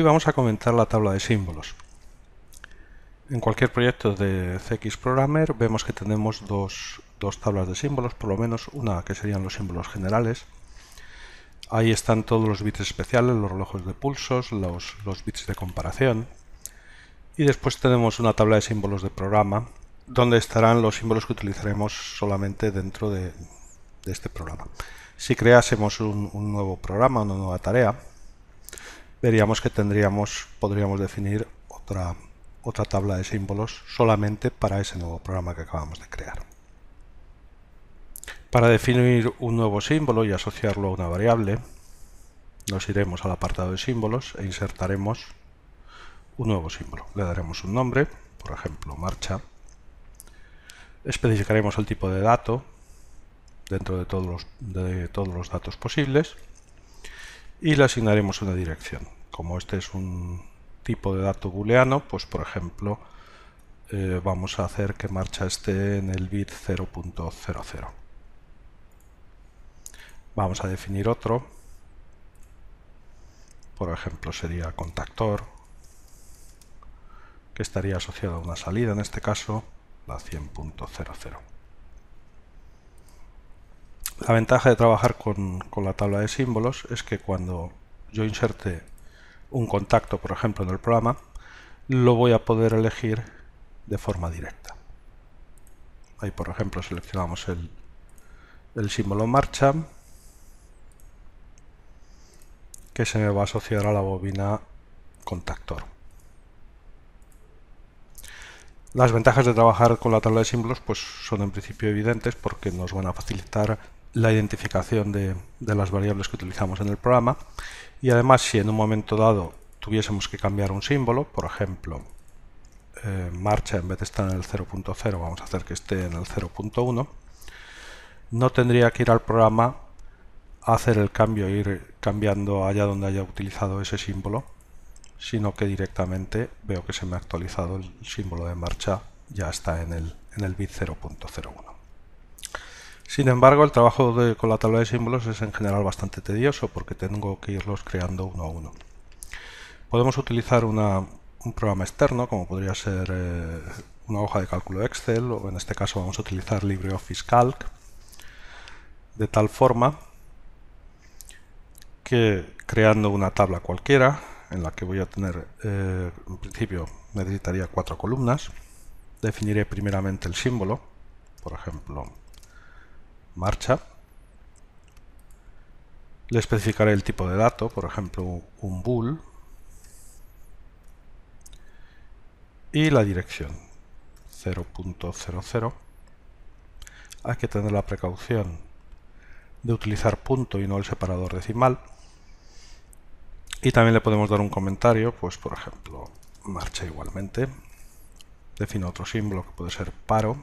Y vamos a comentar la tabla de símbolos. En cualquier proyecto de CX Programmer vemos que tenemos dos, tablas de símbolos, por lo menos una que serían los símbolos generales. Ahí están todos los bits especiales, los relojes de pulsos, los, los bits de comparación. Y después tenemos una tabla de símbolos de programa, donde estarán los símbolos que utilizaremos solamente dentro de, este programa. Si creásemos un nuevo programa, una nueva tarea, veríamos que tendríamos, podríamos definir otra, otra tabla de símbolos solamente para ese nuevo programa que acabamos de crear. Para definir un nuevo símbolo y asociarlo a una variable, nos iremos al apartado de símbolos e insertaremos un nuevo símbolo. Le daremos un nombre, por ejemplo, marcha. Especificaremos el tipo de dato dentro de de todos los datos posibles y le asignaremos una dirección. Como este es un tipo de dato booleano, pues por ejemplo eh, vamos a hacer que marcha esté en el bit 0.00. Vamos a definir otro, por ejemplo sería contactor, que estaría asociado a una salida en este caso, la 100.00. La ventaja de trabajar con, la tabla de símbolos es que cuando yo inserte un contacto, por ejemplo, en el programa, lo voy a poder elegir de forma directa. Ahí, por ejemplo, seleccionamos el, símbolo marcha, que se me va a asociar a la bobina contactor. Las ventajas de trabajar con la tabla de símbolos pues, son en principio evidentes porque nos van a facilitar la identificación de, las variables que utilizamos en el programa y además si en un momento dado tuviésemos que cambiar un símbolo, por ejemplo, eh, marcha en vez de estar en el 0.0 vamos a hacer que esté en el 0.1, no tendría que ir al programa a hacer el cambio, e ir cambiando allá donde haya utilizado ese símbolo, sino que directamente veo que se me ha actualizado el símbolo de marcha, ya está en el, en el bit 0.01. Sin embargo, el trabajo con la tabla de símbolos es en general bastante tedioso porque tengo que irlos creando uno a uno. Podemos utilizar un programa externo, como podría ser eh, una hoja de cálculo Excel, o en este caso vamos a utilizar LibreOffice Calc, de tal forma que creando una tabla cualquiera, en la que voy a tener, eh, en principio necesitaría cuatro columnas, definiré primeramente el símbolo, por ejemplo, marcha. Le especificaré el tipo de dato, por ejemplo, un bool. Y la dirección, 0.00. Hay que tener la precaución de utilizar punto y no el separador decimal. Y también le podemos dar un comentario, pues por ejemplo, marcha igualmente. Defino otro símbolo que puede ser paro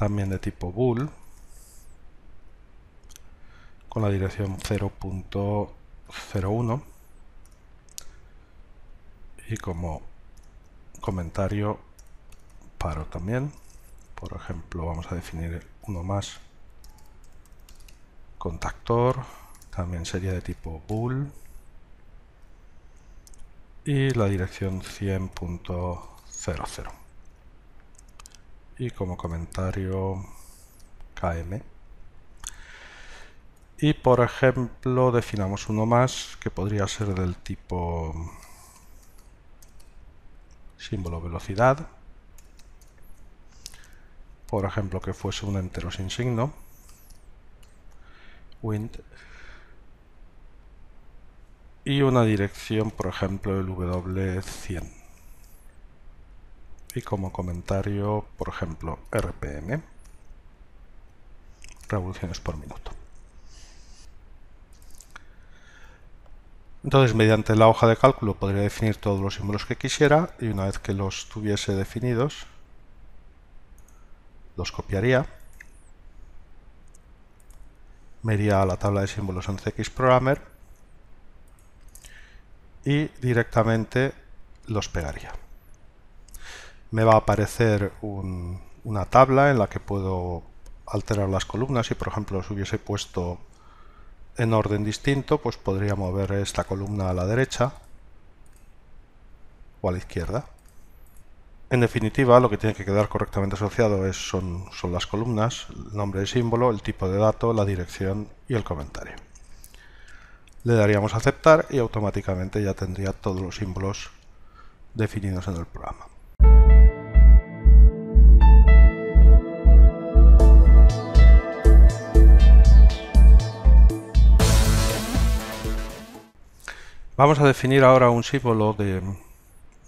también de tipo bool con la dirección 0.01 y como comentario paro también por ejemplo vamos a definir uno más contactor también sería de tipo bool y la dirección 100.00 y como comentario KM. Y por ejemplo definamos uno más que podría ser del tipo símbolo velocidad. Por ejemplo que fuese un entero sin signo. Wind. Y una dirección, por ejemplo, el W100 y como comentario, por ejemplo, RPM, revoluciones por minuto. Entonces, mediante la hoja de cálculo podría definir todos los símbolos que quisiera y una vez que los tuviese definidos, los copiaría. Me iría a la tabla de símbolos en Programmer y directamente los pegaría me va a aparecer una tabla en la que puedo alterar las columnas y por ejemplo si hubiese puesto en orden distinto pues podría mover esta columna a la derecha o a la izquierda en definitiva lo que tiene que quedar correctamente asociado es, son, son las columnas el nombre de símbolo, el tipo de dato, la dirección y el comentario le daríamos aceptar y automáticamente ya tendría todos los símbolos definidos en el programa Vamos a definir ahora un símbolo de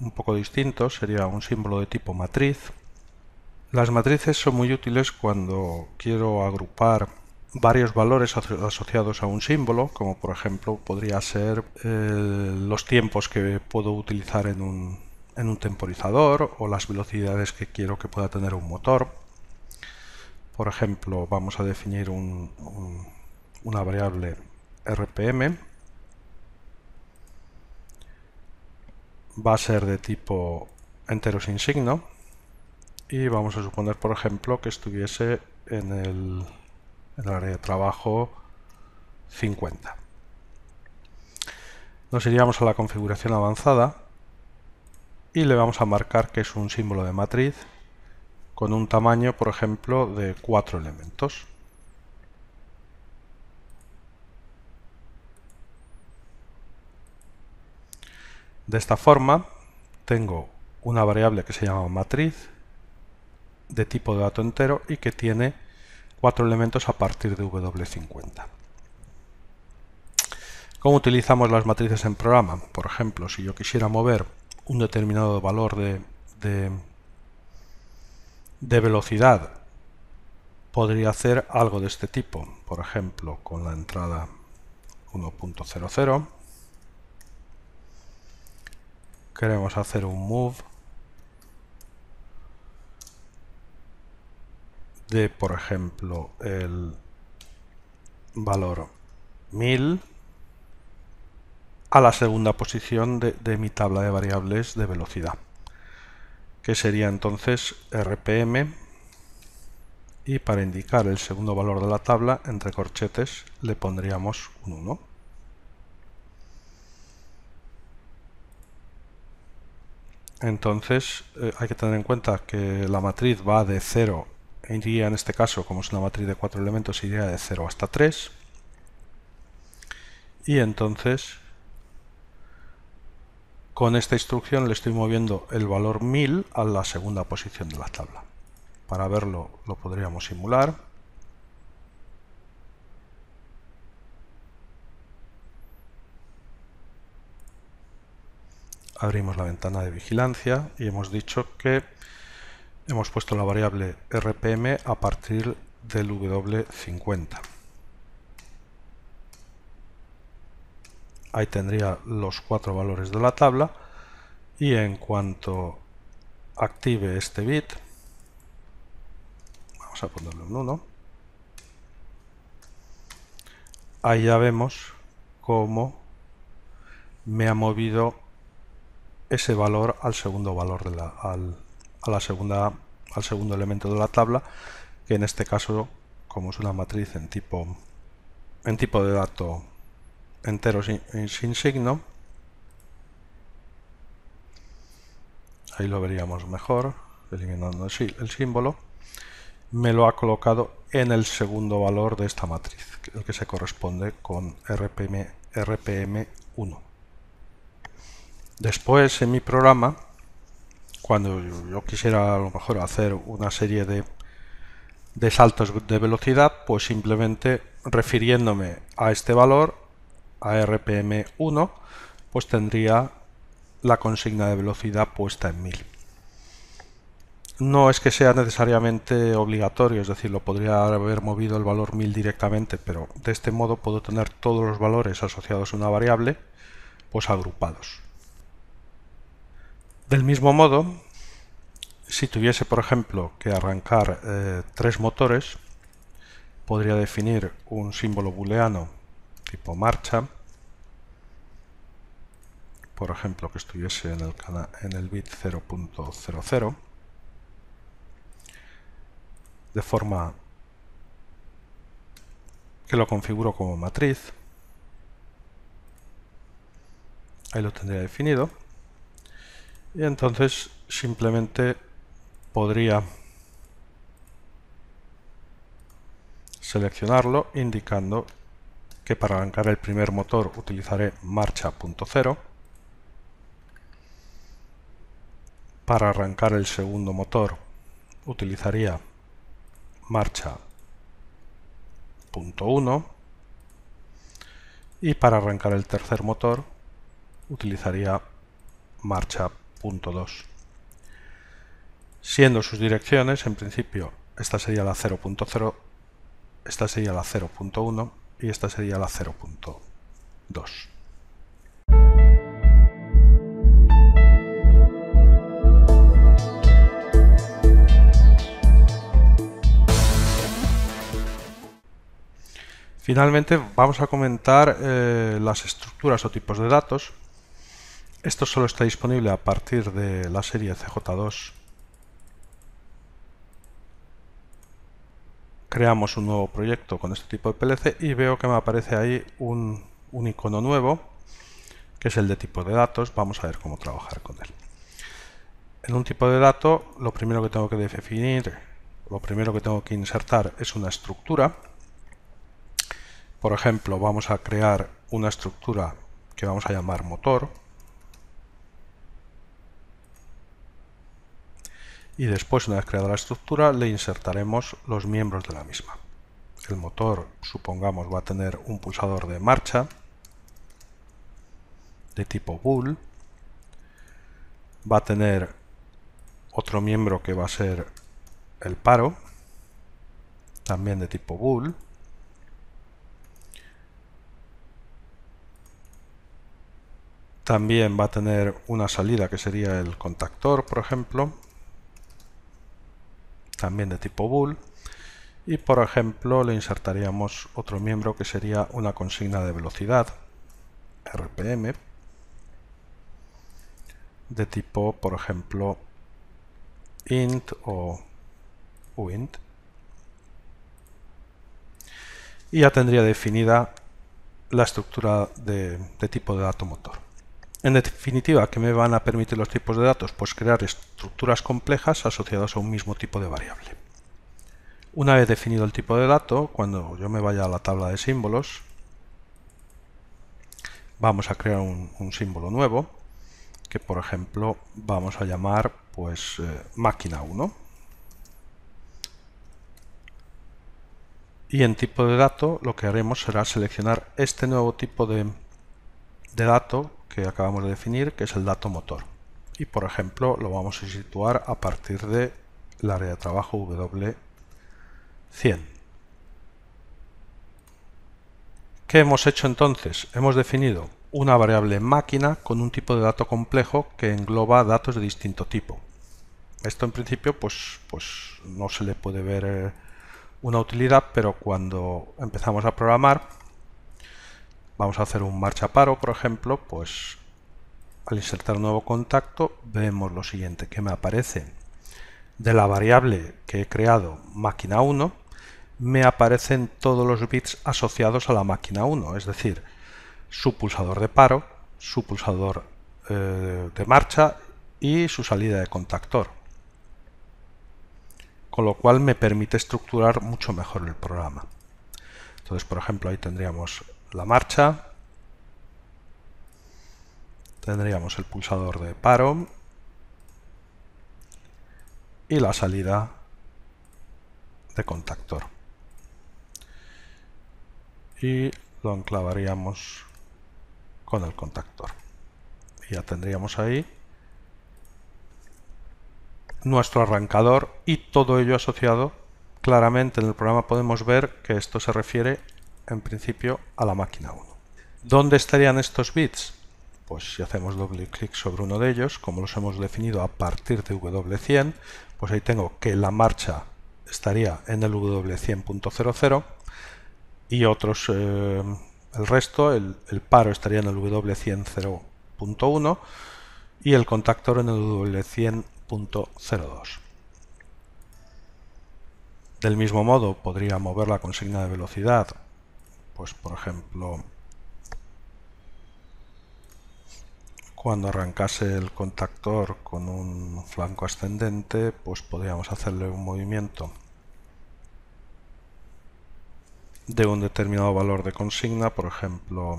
un poco distinto, sería un símbolo de tipo matriz. Las matrices son muy útiles cuando quiero agrupar varios valores asociados a un símbolo, como por ejemplo podría ser eh, los tiempos que puedo utilizar en un, temporizador o las velocidades que quiero que pueda tener un motor. Por ejemplo, vamos a definir una variable RPM va a ser de tipo entero sin signo y vamos a suponer por ejemplo que estuviese en el, área de trabajo 50 nos iríamos a la configuración avanzada y le vamos a marcar que es un símbolo de matriz con un tamaño por ejemplo de cuatro elementos De esta forma, tengo una variable que se llama matriz de tipo de dato entero y que tiene cuatro elementos a partir de W50. ¿Cómo utilizamos las matrices en programa? Por ejemplo, si yo quisiera mover un determinado valor de, de, de velocidad, podría hacer algo de este tipo. Por ejemplo, con la entrada 1.00, Queremos hacer un move de, por ejemplo, el valor 1000 a la segunda posición de, mi tabla de variables de velocidad, que sería entonces RPM y para indicar el segundo valor de la tabla, entre corchetes, le pondríamos un 1. Entonces eh, hay que tener en cuenta que la matriz va de 0, iría en este caso, como es una matriz de 4 elementos, iría de 0 hasta 3. Y entonces con esta instrucción le estoy moviendo el valor 1000 a la segunda posición de la tabla. Para verlo lo podríamos simular. abrimos la ventana de vigilancia y hemos dicho que hemos puesto la variable rpm a partir del w50. Ahí tendría los cuatro valores de la tabla y en cuanto active este bit, vamos a ponerle un 1, ahí ya vemos cómo me ha movido ese valor al segundo valor de al, a la segunda, al segundo elemento de la tabla, que en este caso, como es una matriz en tipo, en tipo de dato entero sin, signo, ahí lo veríamos mejor, eliminando el símbolo, me lo ha colocado en el segundo valor de esta matriz, el que se corresponde con RPM, RPM1. Después en mi programa, cuando yo quisiera a lo mejor hacer una serie de, saltos de velocidad, pues simplemente refiriéndome a este valor, a RPM1, pues tendría la consigna de velocidad puesta en 1000. No es que sea necesariamente obligatorio, es decir, lo podría haber movido el valor 1000 directamente, pero de este modo puedo tener todos los valores asociados a una variable pues agrupados. Del mismo modo, si tuviese, por ejemplo, que arrancar eh, tres motores, podría definir un símbolo booleano tipo marcha, por ejemplo, que estuviese en el, en el bit 0.00, de forma que lo configuro como matriz. Ahí lo tendría definido. Y entonces simplemente podría seleccionarlo indicando que para arrancar el primer motor utilizaré marcha.0 para arrancar el segundo motor utilizaría marcha.1 y para arrancar el tercer motor utilizaría marcha 0.2. Siendo sus direcciones, en principio, esta sería la 0.0, esta sería la 0.1 y esta sería la 0.2. Finalmente vamos a comentar eh, las estructuras o tipos de datos esto solo está disponible a partir de la serie CJ2. Creamos un nuevo proyecto con este tipo de PLC y veo que me aparece ahí un, icono nuevo, que es el de tipo de datos. Vamos a ver cómo trabajar con él. En un tipo de dato, lo primero que tengo que definir, lo primero que tengo que insertar es una estructura. Por ejemplo, vamos a crear una estructura que vamos a llamar motor. y después una vez creada la estructura le insertaremos los miembros de la misma. El motor, supongamos, va a tener un pulsador de marcha de tipo bull, va a tener otro miembro que va a ser el paro, también de tipo bull, también va a tener una salida que sería el contactor, por ejemplo, también de tipo bool y por ejemplo le insertaríamos otro miembro que sería una consigna de velocidad RPM de tipo por ejemplo int o uint y ya tendría definida la estructura de, de tipo de dato motor. En definitiva, ¿qué me van a permitir los tipos de datos? Pues crear estructuras complejas asociadas a un mismo tipo de variable. Una vez definido el tipo de dato, cuando yo me vaya a la tabla de símbolos, vamos a crear un, símbolo nuevo, que por ejemplo vamos a llamar pues eh, máquina 1. Y en tipo de dato lo que haremos será seleccionar este nuevo tipo de, de dato que acabamos de definir, que es el dato motor. Y por ejemplo, lo vamos a situar a partir de área de trabajo W100. ¿Qué hemos hecho entonces? Hemos definido una variable máquina con un tipo de dato complejo que engloba datos de distinto tipo. Esto en principio pues, pues no se le puede ver eh, una utilidad, pero cuando empezamos a programar vamos a hacer un marcha paro, por ejemplo, pues al insertar un nuevo contacto vemos lo siguiente que me aparece de la variable que he creado máquina 1 me aparecen todos los bits asociados a la máquina 1, es decir, su pulsador de paro, su pulsador eh, de marcha y su salida de contactor. Con lo cual me permite estructurar mucho mejor el programa. Entonces, por ejemplo, ahí tendríamos la marcha. Tendríamos el pulsador de paro y la salida de contactor. Y lo enclavaríamos con el contactor. Y ya tendríamos ahí nuestro arrancador y todo ello asociado. Claramente en el programa podemos ver que esto se refiere en principio a la máquina 1. ¿Dónde estarían estos bits? Pues si hacemos doble clic sobre uno de ellos, como los hemos definido a partir de W100, pues ahí tengo que la marcha estaría en el W100.00 y otros, eh, el resto, el, paro estaría en el W100.0.1 y el contactor en el W100.02. Del mismo modo podría mover la consigna de velocidad pues por ejemplo, cuando arrancase el contactor con un flanco ascendente, pues podríamos hacerle un movimiento de un determinado valor de consigna, por ejemplo,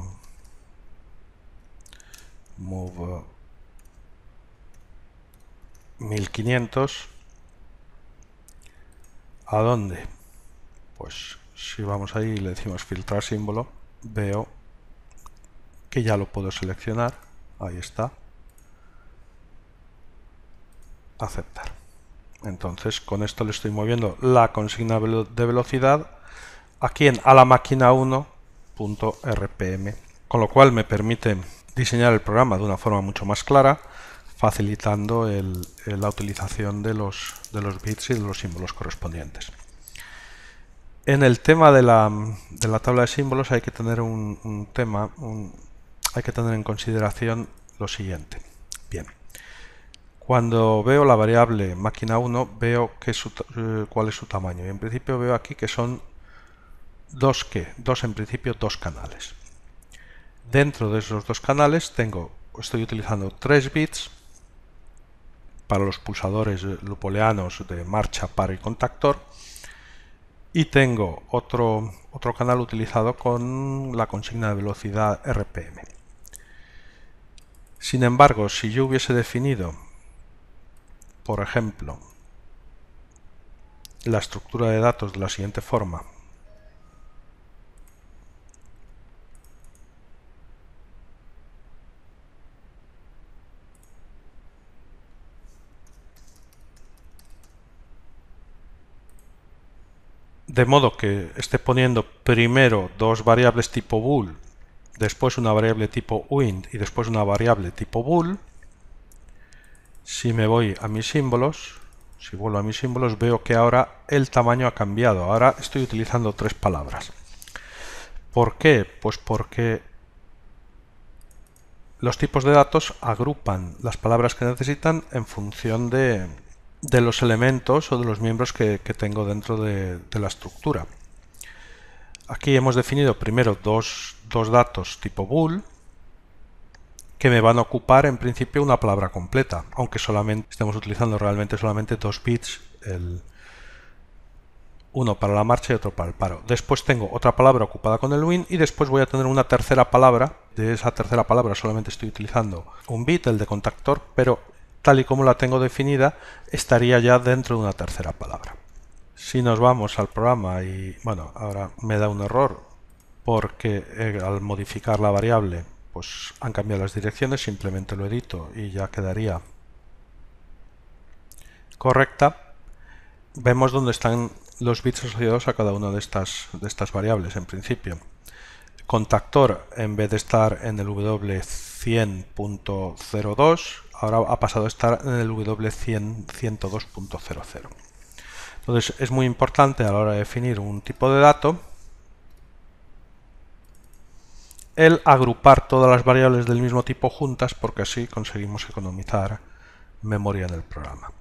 move 1500 ¿A dónde? Pues si vamos ahí y le decimos filtrar símbolo, veo que ya lo puedo seleccionar. Ahí está. Aceptar. Entonces, con esto le estoy moviendo la consigna de velocidad a en A la máquina 1.rpm. Con lo cual me permite diseñar el programa de una forma mucho más clara, facilitando la utilización de los bits y de los símbolos correspondientes. En el tema de la, tabla de símbolos hay que tener un, tema, hay que tener en consideración lo siguiente. Bien, cuando veo la variable máquina 1 veo eh, cuál es su tamaño. en principio veo aquí que son dos que, dos en principio, dos canales. Dentro de esos dos canales tengo, estoy utilizando 3 bits para los pulsadores lupoleanos de marcha, para y contactor y tengo otro, otro canal utilizado con la consigna de velocidad RPM. Sin embargo, si yo hubiese definido, por ejemplo, la estructura de datos de la siguiente forma, de modo que esté poniendo primero dos variables tipo bool, después una variable tipo wind y después una variable tipo bool. Si me voy a mis símbolos, si vuelvo a mis símbolos, veo que ahora el tamaño ha cambiado. Ahora estoy utilizando tres palabras. ¿Por qué? Pues porque los tipos de datos agrupan las palabras que necesitan en función de, de los elementos o de los miembros que, tengo dentro de, la estructura. Aquí hemos definido primero dos, datos tipo bool que me van a ocupar en principio una palabra completa, aunque solamente estemos utilizando realmente solamente dos bits, el, uno para la marcha y otro para el paro. Después tengo otra palabra ocupada con el win y después voy a tener una tercera palabra. De esa tercera palabra solamente estoy utilizando un bit, el de contactor, pero tal y como la tengo definida, estaría ya dentro de una tercera palabra. Si nos vamos al programa y, bueno, ahora me da un error porque eh, al modificar la variable pues han cambiado las direcciones, simplemente lo edito y ya quedaría correcta. Vemos dónde están los bits asociados a cada una de estas, de estas variables en principio. Contactor, en vez de estar en el W100.02, ahora ha pasado a estar en el w 102.00. Entonces es muy importante a la hora de definir un tipo de dato el agrupar todas las variables del mismo tipo juntas porque así conseguimos economizar memoria en el programa.